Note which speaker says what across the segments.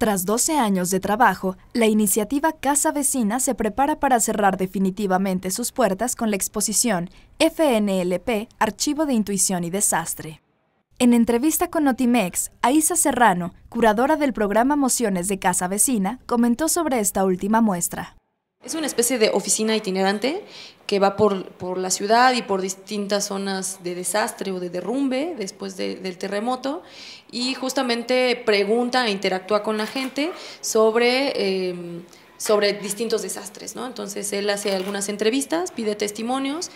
Speaker 1: Tras 12 años de trabajo, la iniciativa Casa Vecina se prepara para cerrar definitivamente sus puertas con la exposición FNLP, Archivo de Intuición y Desastre. En entrevista con Notimex, Aisa Serrano, curadora del programa Mociones de Casa Vecina, comentó sobre esta última muestra.
Speaker 2: Es una especie de oficina itinerante que va por, la ciudad y por distintas zonas de desastre o de derrumbe después del terremoto y justamente pregunta e interactúa con la gente sobre... Em, sobre distintos desastres, ¿no? Entonces él hace algunas entrevistas, pide testimonios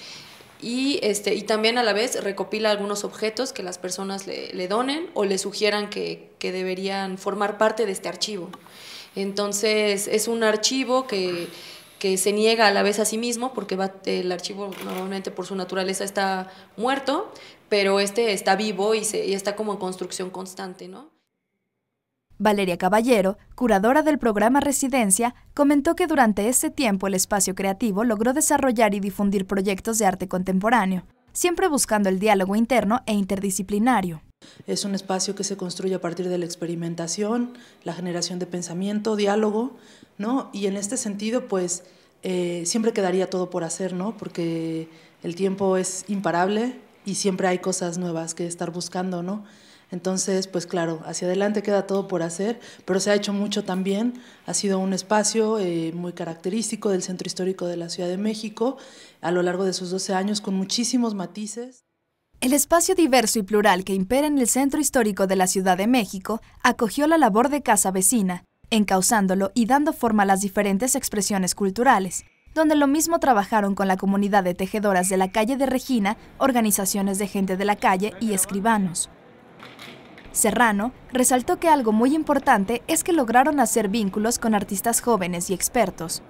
Speaker 2: y, este, y también a la vez recopila algunos objetos que las personas le, donen o le sugieran que, que, deberían formar parte de este archivo. Entonces es un archivo que, se niega a la vez a sí mismo, porque el archivo normalmente por su naturaleza está muerto, pero este está vivo y, está como en construcción constante, ¿no?
Speaker 1: Valeria Caballero, curadora del programa Residencia, comentó que durante ese tiempo el espacio creativo logró desarrollar y difundir proyectos de arte contemporáneo, siempre buscando el diálogo interno e interdisciplinario.
Speaker 3: Es un espacio que se construye a partir de la experimentación, la generación de pensamiento, diálogo, ¿no? Y en este sentido, pues, eh, siempre quedaría todo por hacer, ¿no? Porque el tiempo es imparable y siempre hay cosas nuevas que estar buscando, ¿no? Entonces, pues claro, hacia adelante queda todo por hacer, pero se ha hecho mucho también. Ha sido un espacio eh, muy característico del Centro Histórico de la Ciudad de México a lo largo de sus 12 años con muchísimos matices. El espacio diverso y plural que impera en el centro
Speaker 1: histórico de la Ciudad de México acogió la labor de casa vecina, encauzándolo y dando forma a las diferentes expresiones culturales, donde lo mismo trabajaron con la comunidad de tejedoras de la calle de Regina, organizaciones de gente de la calle y escribanos. Serrano resaltó que algo muy importante es que lograron hacer vínculos con artistas jóvenes y expertos,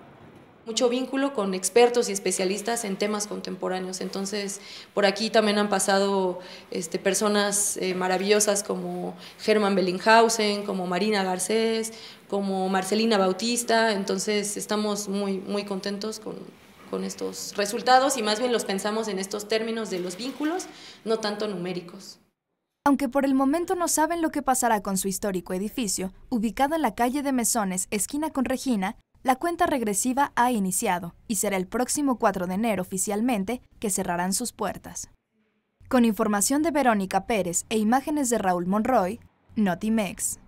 Speaker 2: mucho vínculo con expertos y especialistas en temas contemporáneos. Entonces, por aquí también han pasado este, personas eh, maravillosas como Germán Bellinghausen, como Marina Garcés, como Marcelina Bautista. Entonces, estamos muy, muy contentos con, con estos resultados y más bien los pensamos en estos términos de los vínculos, no tanto numéricos. Aunque por el momento
Speaker 1: no saben lo que pasará con su histórico edificio, ubicado en la calle de Mesones, esquina con Regina, la cuenta regresiva ha iniciado y será el próximo 4 de enero oficialmente que cerrarán sus puertas. Con información de Verónica Pérez e imágenes de Raúl Monroy, Notimex.